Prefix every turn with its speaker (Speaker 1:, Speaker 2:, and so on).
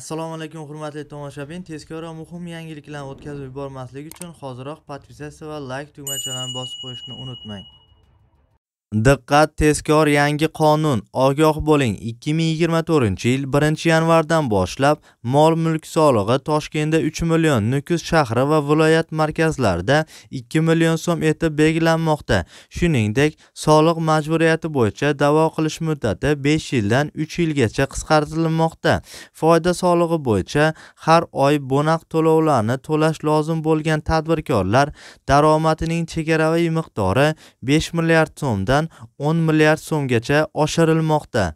Speaker 1: assalomu alaykum hurmatli tomoshabin va muhim yangiliklarni o'tkazib yubormaslik uchun hoziroq podpisatsiya va layk tugmachalarini bosib qo'yishni unutmang Diqqat tezkor yangi qonun. Ogoh bo'ling, 2024-yil 1-yanvardan boshlab mol-mulk solig'i Toshkentda 3 million, Nukus shahri va viloyat markazlarida 2 million so'm etib belgilanmoqda. Shuningdek, soliq majburiyati bo'yicha da'vo qilish muddati 5 yildan 3 yilgacha qisqartirilmoqda. Foyda solig'i bo'yicha har oy bo'naq to'lovlarni to'lash lozim bo'lgan tadbirkorlar daromadining chegaraviy miqdori 5 milliard so'mdan milliarddan o'n milliard so'mgacha oshirilmoqda